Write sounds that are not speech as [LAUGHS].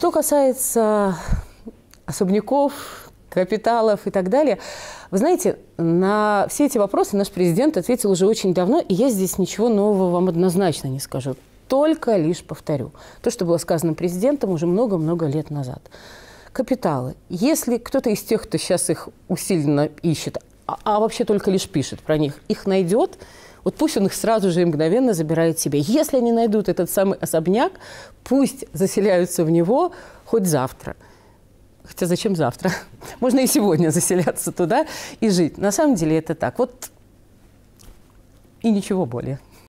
Что касается особняков, капиталов и так далее. Вы знаете, на все эти вопросы наш президент ответил уже очень давно, и я здесь ничего нового вам однозначно не скажу. Только лишь повторю то, что было сказано президентом уже много-много лет назад. Капиталы. Если кто-то из тех, кто сейчас их усиленно ищет, а, а, вообще только лишь пишет про них, их найдет, вот пусть он их сразу же и мгновенно забирает себе. Если они найдут этот самый особняк, пусть заселяются в него хоть завтра. Хотя зачем завтра? [LAUGHS] Можно и сегодня заселяться туда и жить. На самом деле это так. Вот и ничего более.